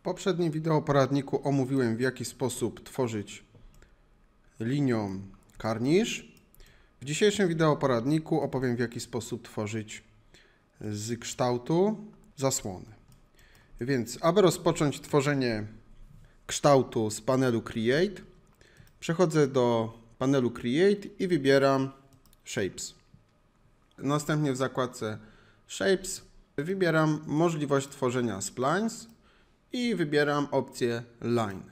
W poprzednim wideo poradniku omówiłem w jaki sposób tworzyć linią karnisz. W dzisiejszym wideo poradniku opowiem w jaki sposób tworzyć z kształtu zasłony. Więc aby rozpocząć tworzenie kształtu z panelu Create, przechodzę do panelu Create i wybieram Shapes. Następnie w zakładce Shapes wybieram możliwość tworzenia splines i wybieram opcję Line.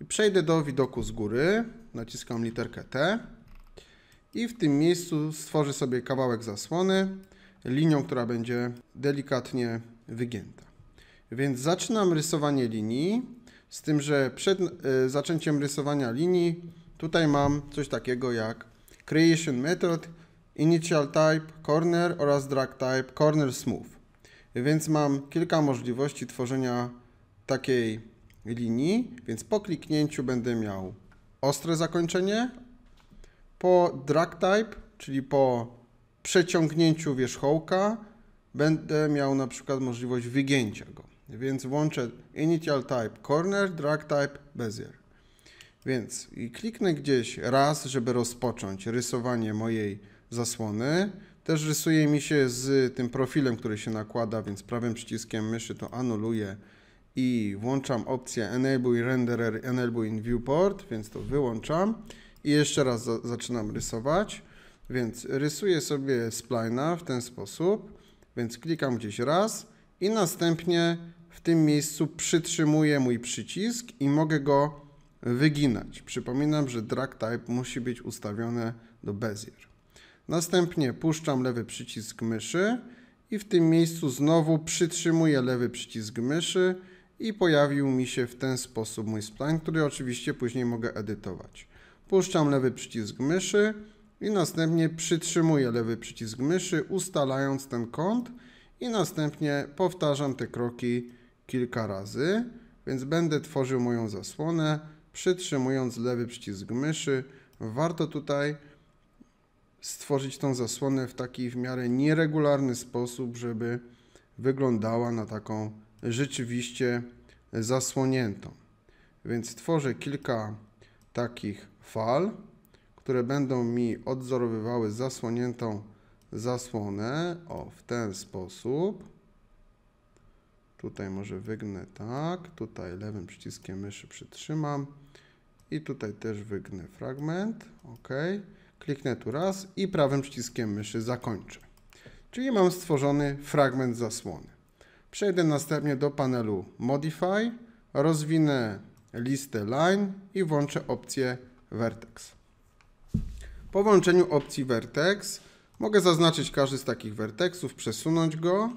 I przejdę do widoku z góry, naciskam literkę T i w tym miejscu stworzę sobie kawałek zasłony linią, która będzie delikatnie wygięta. Więc zaczynam rysowanie linii, z tym, że przed y, zaczęciem rysowania linii tutaj mam coś takiego jak Creation Method, Initial Type, Corner oraz Drag Type, Corner Smooth. Więc mam kilka możliwości tworzenia takiej linii, więc po kliknięciu będę miał ostre zakończenie, po drag type, czyli po przeciągnięciu wierzchołka będę miał na przykład możliwość wygięcia go. Więc włączę initial type corner, drag type bezier. Więc i kliknę gdzieś raz, żeby rozpocząć rysowanie mojej zasłony. Też rysuje mi się z tym profilem, który się nakłada, więc prawym przyciskiem myszy to anuluję i włączam opcję Enable Renderer, Enable in Viewport, więc to wyłączam i jeszcze raz za zaczynam rysować. Więc rysuję sobie spline'a w ten sposób, więc klikam gdzieś raz i następnie w tym miejscu przytrzymuję mój przycisk i mogę go wyginać. Przypominam, że drag type musi być ustawione do bezier. Następnie puszczam lewy przycisk myszy i w tym miejscu znowu przytrzymuję lewy przycisk myszy i pojawił mi się w ten sposób mój spline, który oczywiście później mogę edytować. Puszczam lewy przycisk myszy i następnie przytrzymuję lewy przycisk myszy, ustalając ten kąt i następnie powtarzam te kroki kilka razy, więc będę tworzył moją zasłonę, przytrzymując lewy przycisk myszy. Warto tutaj stworzyć tą zasłonę w taki w miarę nieregularny sposób, żeby wyglądała na taką rzeczywiście zasłoniętą. Więc tworzę kilka takich fal, które będą mi odzorowywały zasłoniętą zasłonę. O, w ten sposób. Tutaj może wygnę tak, tutaj lewym przyciskiem myszy przytrzymam i tutaj też wygnę fragment, ok. Kliknę tu raz i prawym przyciskiem myszy zakończę. Czyli mam stworzony fragment zasłony. Przejdę następnie do panelu Modify, rozwinę listę Line i włączę opcję Vertex. Po włączeniu opcji Vertex mogę zaznaczyć każdy z takich vertexów, przesunąć go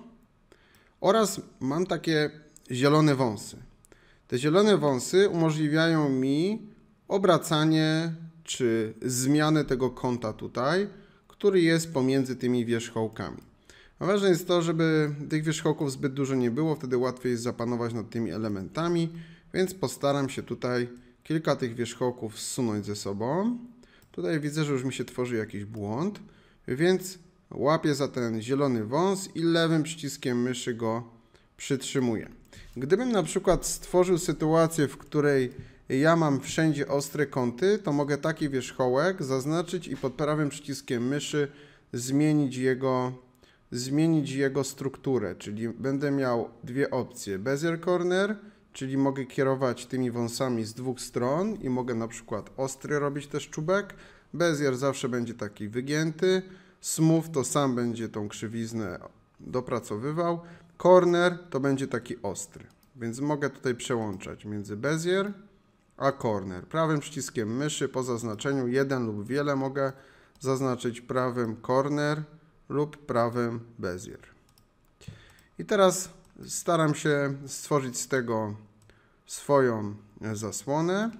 oraz mam takie zielone wąsy. Te zielone wąsy umożliwiają mi obracanie czy zmianę tego kąta tutaj, który jest pomiędzy tymi wierzchołkami ważne jest to, żeby tych wierzchołków zbyt dużo nie było, wtedy łatwiej jest zapanować nad tymi elementami, więc postaram się tutaj kilka tych wierzchołków zsunąć ze sobą. Tutaj widzę, że już mi się tworzy jakiś błąd, więc łapię za ten zielony wąs i lewym przyciskiem myszy go przytrzymuję. Gdybym na przykład stworzył sytuację, w której ja mam wszędzie ostre kąty, to mogę taki wierzchołek zaznaczyć i pod prawym przyciskiem myszy zmienić jego zmienić jego strukturę, czyli będę miał dwie opcje, bezier corner, czyli mogę kierować tymi wąsami z dwóch stron i mogę na przykład ostry robić też czubek, bezier zawsze będzie taki wygięty, smooth to sam będzie tą krzywiznę dopracowywał, corner to będzie taki ostry, więc mogę tutaj przełączać między bezier a corner. Prawym przyciskiem myszy po zaznaczeniu jeden lub wiele mogę zaznaczyć prawym corner, lub prawym bezier. I teraz staram się stworzyć z tego swoją zasłonę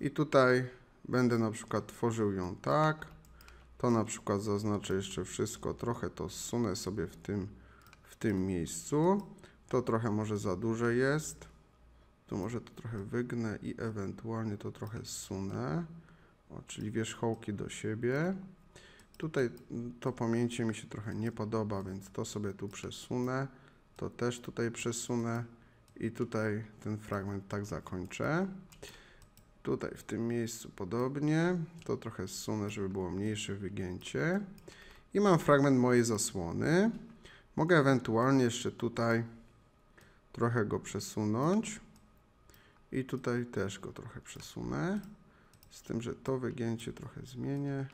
i tutaj będę na przykład tworzył ją tak to na przykład zaznaczę jeszcze wszystko trochę to zsunę sobie w tym w tym miejscu to trochę może za duże jest tu może to trochę wygnę i ewentualnie to trochę zsunę o, czyli wierzchołki do siebie Tutaj to pamięcie mi się trochę nie podoba, więc to sobie tu przesunę. To też tutaj przesunę i tutaj ten fragment tak zakończę. Tutaj w tym miejscu podobnie. To trochę zsunę, żeby było mniejsze wygięcie. I mam fragment mojej zasłony. Mogę ewentualnie jeszcze tutaj trochę go przesunąć. I tutaj też go trochę przesunę. Z tym, że to wygięcie trochę zmienię.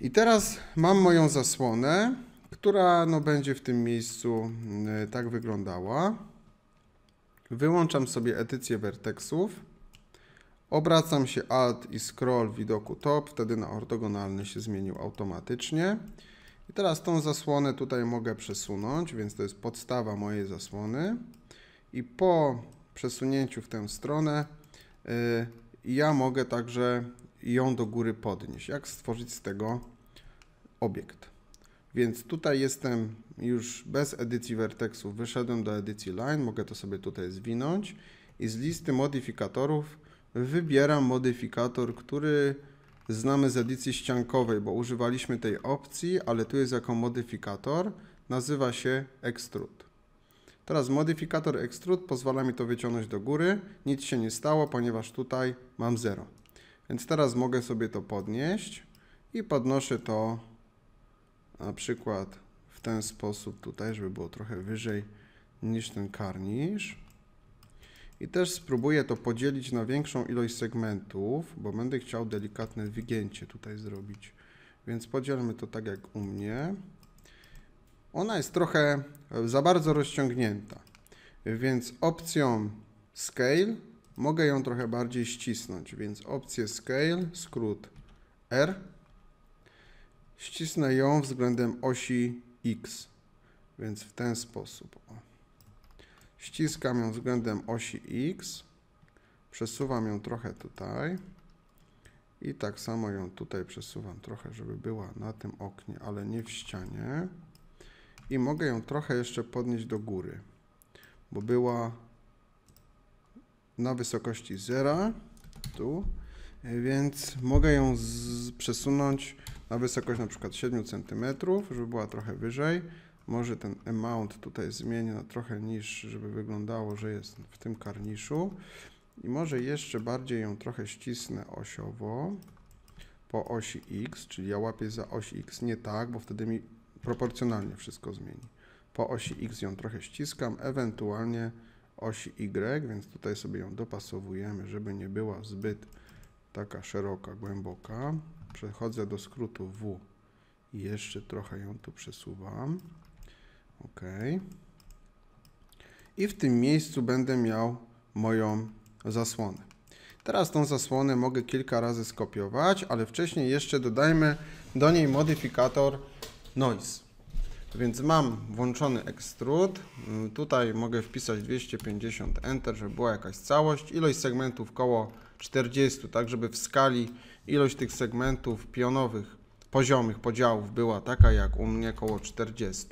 I teraz mam moją zasłonę, która no, będzie w tym miejscu mm, e, tak wyglądała. Wyłączam sobie edycję vertexów, Obracam się Alt i Scroll widoku top, wtedy na ortogonalny się zmienił automatycznie. I teraz tą zasłonę tutaj mogę przesunąć, więc to jest podstawa mojej zasłony. I po przesunięciu w tę stronę yy, ja mogę także ją do góry podnieść, jak stworzyć z tego obiekt. Więc tutaj jestem już bez edycji vertexów, wyszedłem do edycji line, mogę to sobie tutaj zwinąć i z listy modyfikatorów wybieram modyfikator, który znamy z edycji ściankowej, bo używaliśmy tej opcji, ale tu jest jako modyfikator, nazywa się extrude. Teraz modyfikator extrude pozwala mi to wyciągnąć do góry, nic się nie stało, ponieważ tutaj mam 0. Więc teraz mogę sobie to podnieść i podnoszę to na przykład w ten sposób tutaj, żeby było trochę wyżej niż ten karnisz. I też spróbuję to podzielić na większą ilość segmentów, bo będę chciał delikatne wygięcie tutaj zrobić. Więc podzielmy to tak jak u mnie. Ona jest trochę e, za bardzo rozciągnięta, więc opcją Scale Mogę ją trochę bardziej ścisnąć, więc opcję Scale, skrót R. Ścisnę ją względem osi X, więc w ten sposób. Ściskam ją względem osi X, przesuwam ją trochę tutaj i tak samo ją tutaj przesuwam trochę, żeby była na tym oknie, ale nie w ścianie. I mogę ją trochę jeszcze podnieść do góry, bo była na wysokości 0, tu, e, więc mogę ją przesunąć na wysokość na przykład 7 cm, żeby była trochę wyżej. Może ten amount tutaj zmienię na trochę niższy, żeby wyglądało, że jest w tym karniszu. I może jeszcze bardziej ją trochę ścisnę osiowo po osi x, czyli ja łapię za oś x nie tak, bo wtedy mi proporcjonalnie wszystko zmieni. Po osi x ją trochę ściskam, ewentualnie osi Y, więc tutaj sobie ją dopasowujemy, żeby nie była zbyt taka szeroka, głęboka. Przechodzę do skrótu W i jeszcze trochę ją tu przesuwam. OK. I w tym miejscu będę miał moją zasłonę. Teraz tą zasłonę mogę kilka razy skopiować, ale wcześniej jeszcze dodajmy do niej modyfikator noise. Więc mam włączony ekstrud. Mm, tutaj mogę wpisać 250 Enter, żeby była jakaś całość. Ilość segmentów koło 40, tak żeby w skali ilość tych segmentów pionowych, poziomych podziałów była taka jak u mnie koło 40.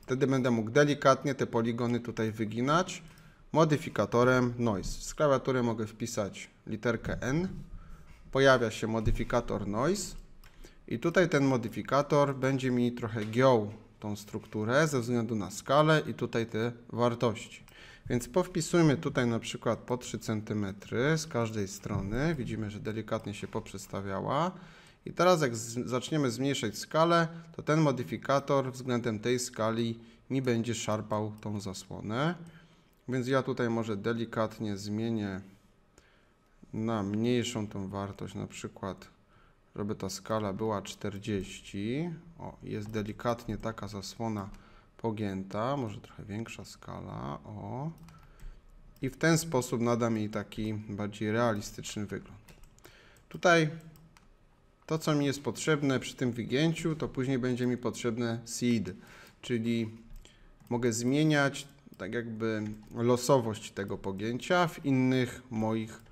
Wtedy będę mógł delikatnie te poligony tutaj wyginać modyfikatorem noise. Z klawiatury mogę wpisać literkę N. Pojawia się modyfikator noise. I tutaj ten modyfikator będzie mi trochę giął tą strukturę ze względu na skalę i tutaj te wartości. Więc powpisujmy tutaj na przykład po 3 cm z każdej strony. Widzimy, że delikatnie się poprzestawiała. I teraz jak zaczniemy zmniejszać skalę, to ten modyfikator względem tej skali mi będzie szarpał tą zasłonę. Więc ja tutaj może delikatnie zmienię na mniejszą tą wartość, na przykład żeby ta skala była 40. O, jest delikatnie taka zasłona pogięta, może trochę większa skala. O. I w ten sposób nadam jej taki bardziej realistyczny wygląd. Tutaj to, co mi jest potrzebne przy tym wygięciu, to później będzie mi potrzebne seed, czyli mogę zmieniać tak jakby losowość tego pogięcia w innych moich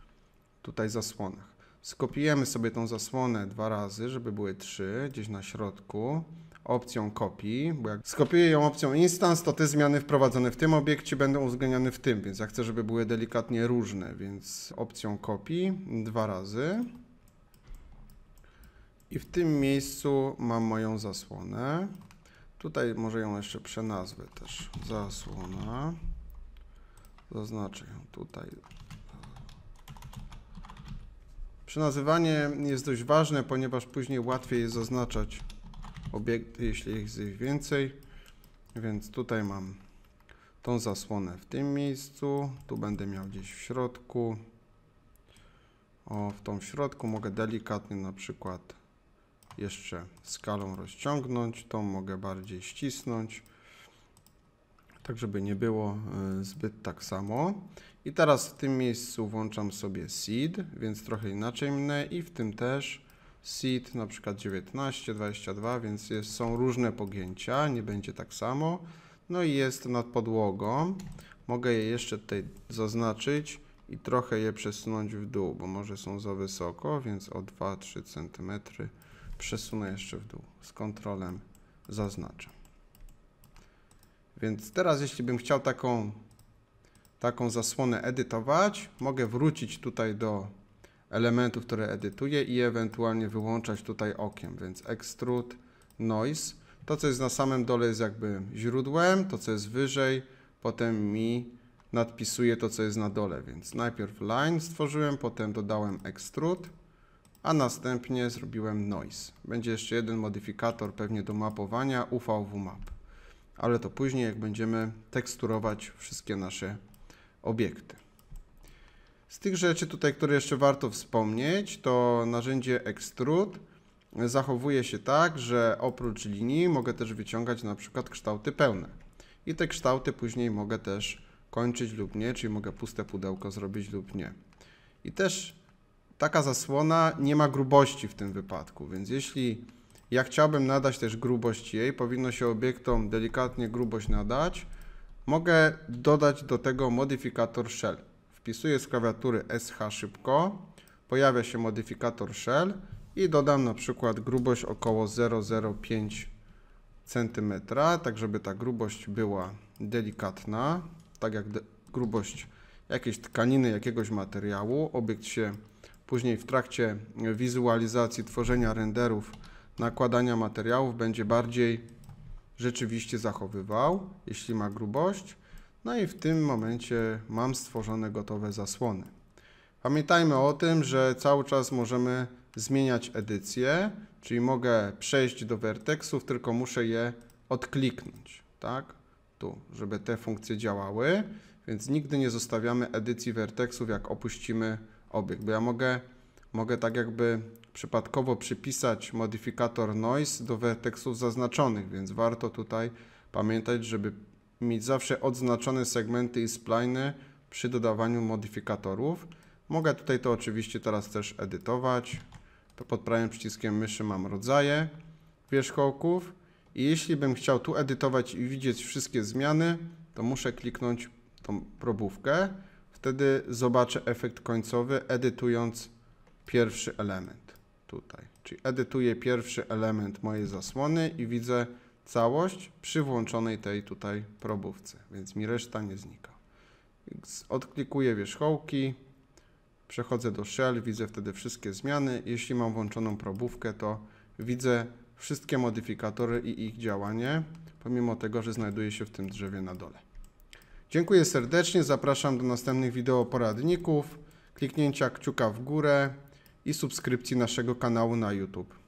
tutaj zasłonach. Skopiujemy sobie tą zasłonę dwa razy, żeby były trzy gdzieś na środku opcją kopii, bo jak skopiuję ją opcją instance, to te zmiany wprowadzone w tym obiekcie będą uwzględniane w tym, więc ja chcę, żeby były delikatnie różne, więc opcją kopii dwa razy. I w tym miejscu mam moją zasłonę. Tutaj może ją jeszcze przenazwę też. Zasłona. Zaznaczę ją tutaj Przynazywanie jest dość ważne, ponieważ później łatwiej jest zaznaczać obiekty, jeśli jest ich więcej. Więc tutaj mam tą zasłonę w tym miejscu, tu będę miał gdzieś w środku. O, w tą środku mogę delikatnie na przykład jeszcze skalą rozciągnąć, tą mogę bardziej ścisnąć tak żeby nie było e, zbyt tak samo. I teraz w tym miejscu włączam sobie seed, więc trochę inaczej mnie i w tym też seed na przykład 19, 22, więc jest, są różne pogięcia, nie będzie tak samo. No i jest nad podłogą. Mogę je jeszcze tutaj zaznaczyć i trochę je przesunąć w dół, bo może są za wysoko, więc o 2-3 cm przesunę jeszcze w dół. Z kontrolem zaznaczam. Więc teraz, jeśli bym chciał taką, taką zasłonę edytować, mogę wrócić tutaj do elementów, które edytuję i ewentualnie wyłączać tutaj okiem, więc extrude noise. To, co jest na samym dole jest jakby źródłem, to, co jest wyżej, potem mi nadpisuje to, co jest na dole, więc najpierw line stworzyłem, potem dodałem extrude, a następnie zrobiłem noise. Będzie jeszcze jeden modyfikator pewnie do mapowania uv map ale to później, jak będziemy teksturować wszystkie nasze obiekty. Z tych rzeczy tutaj, które jeszcze warto wspomnieć, to narzędzie Extrude zachowuje się tak, że oprócz linii mogę też wyciągać na przykład kształty pełne. I te kształty później mogę też kończyć lub nie, czyli mogę puste pudełko zrobić lub nie. I też taka zasłona nie ma grubości w tym wypadku, więc jeśli ja chciałbym nadać też grubość jej, powinno się obiektom delikatnie grubość nadać. Mogę dodać do tego modyfikator shell. Wpisuję z klawiatury SH szybko, pojawia się modyfikator shell i dodam na przykład grubość około 005 cm, tak żeby ta grubość była delikatna, tak jak de grubość jakiejś tkaniny, jakiegoś materiału. Obiekt się później w trakcie wizualizacji, tworzenia renderów nakładania materiałów będzie bardziej rzeczywiście zachowywał, jeśli ma grubość. No i w tym momencie mam stworzone gotowe zasłony. Pamiętajmy o tym, że cały czas możemy zmieniać edycję, czyli mogę przejść do werteksów, tylko muszę je odkliknąć, tak? Tu, żeby te funkcje działały, więc nigdy nie zostawiamy edycji werteksów, jak opuścimy obiekt, bo ja mogę, mogę tak jakby przypadkowo przypisać modyfikator noise do werteksów zaznaczonych, więc warto tutaj pamiętać, żeby mieć zawsze odznaczone segmenty i spliny przy dodawaniu modyfikatorów. Mogę tutaj to oczywiście teraz też edytować. To pod prawym przyciskiem myszy mam rodzaje wierzchołków i jeśli bym chciał tu edytować i widzieć wszystkie zmiany, to muszę kliknąć tą probówkę. Wtedy zobaczę efekt końcowy edytując pierwszy element tutaj. Czyli edytuję pierwszy element mojej zasłony i widzę całość przy włączonej tej tutaj probówce, więc mi reszta nie znika. Odklikuję wierzchołki, przechodzę do shell, widzę wtedy wszystkie zmiany. Jeśli mam włączoną probówkę, to widzę wszystkie modyfikatory i ich działanie, pomimo tego, że znajduje się w tym drzewie na dole. Dziękuję serdecznie, zapraszam do następnych wideo poradników, kliknięcia kciuka w górę, i subskrypcji naszego kanału na YouTube.